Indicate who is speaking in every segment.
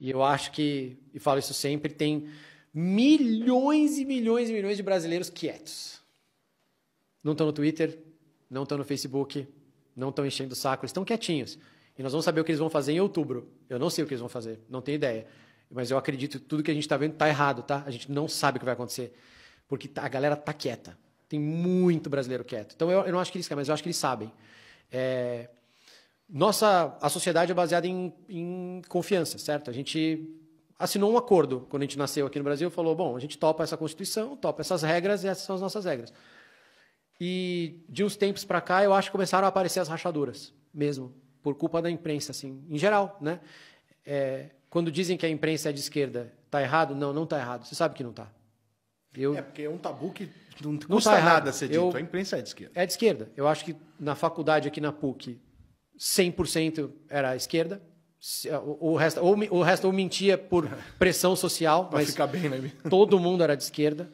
Speaker 1: E eu acho que, e falo isso sempre, tem milhões e milhões e milhões de brasileiros quietos. Não estão no Twitter, não estão no Facebook, não estão enchendo o saco, estão quietinhos. E nós vamos saber o que eles vão fazer em outubro. Eu não sei o que eles vão fazer, não tenho ideia. Mas eu acredito que tudo que a gente está vendo está errado, tá? A gente não sabe o que vai acontecer. Porque tá, a galera tá quieta. Tem muito brasileiro quieto. Então eu, eu não acho que eles querem, mas eu acho que eles sabem. É, nossa, a sociedade é baseada em, em confiança, certo? A gente assinou um acordo quando a gente nasceu aqui no Brasil, falou, bom, a gente topa essa Constituição, topa essas regras e essas são as nossas regras. E de uns tempos para cá, eu acho que começaram a aparecer as rachaduras, mesmo, por culpa da imprensa, assim, em geral, né? É, quando dizem que a imprensa é de esquerda, tá errado? Não, não tá errado. Você sabe que não tá.
Speaker 2: Eu, é porque é um tabu que não, não tá custa tá nada ser dito. Eu, a imprensa é de esquerda.
Speaker 1: É de esquerda. Eu acho que na faculdade aqui na PUC, 100% era a esquerda, ah, o, resto, ou, o resto ou mentia por pressão social, mas bem, né? todo mundo era de esquerda.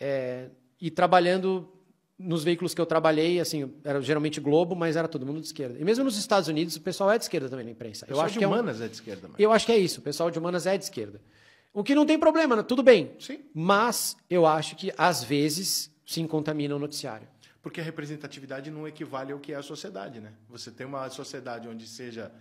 Speaker 1: É, e trabalhando nos veículos que eu trabalhei, assim, era geralmente Globo, mas era todo mundo de esquerda. E mesmo nos Estados Unidos, o pessoal é de esquerda também na imprensa. Eu acho que humanas é, um... é de esquerda. Mas... Eu acho que é isso. O pessoal de humanas é de esquerda. O que não tem problema, né? tudo bem. Sim. Mas eu acho que às vezes se contamina o noticiário.
Speaker 2: Porque a representatividade não equivale ao que é a sociedade, né? Você tem uma sociedade onde seja.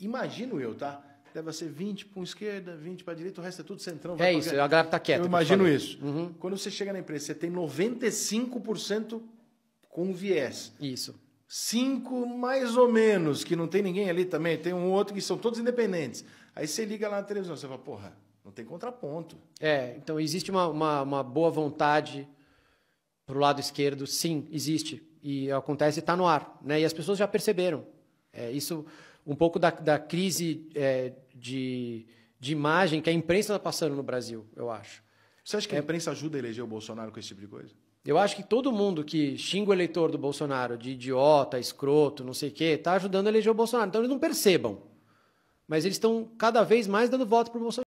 Speaker 2: Imagino eu, tá? Deve ser 20 para esquerda, 20 para direita, o resto é tudo centrão. É isso, a galera tá quieta. Eu imagino isso. Uhum. Quando você chega na empresa, você tem 95% com viés. Isso. Cinco, mais ou menos, que não tem ninguém ali também, tem um outro que são todos independentes. Aí você liga lá na televisão, você fala, porra, não tem contraponto.
Speaker 1: É, então existe uma, uma, uma boa vontade para o lado esquerdo, sim, existe. E acontece, está no ar. Né? E as pessoas já perceberam. É, isso, um pouco da, da crise é, de, de imagem que a imprensa está passando no Brasil, eu acho. Você acha que é, a imprensa ajuda a eleger o Bolsonaro com esse tipo de coisa? Eu acho que todo mundo que xinga o eleitor do Bolsonaro de idiota, escroto, não sei o quê, está ajudando a eleger o Bolsonaro. Então eles não percebam. Mas eles estão cada vez mais dando voto para o Bolsonaro.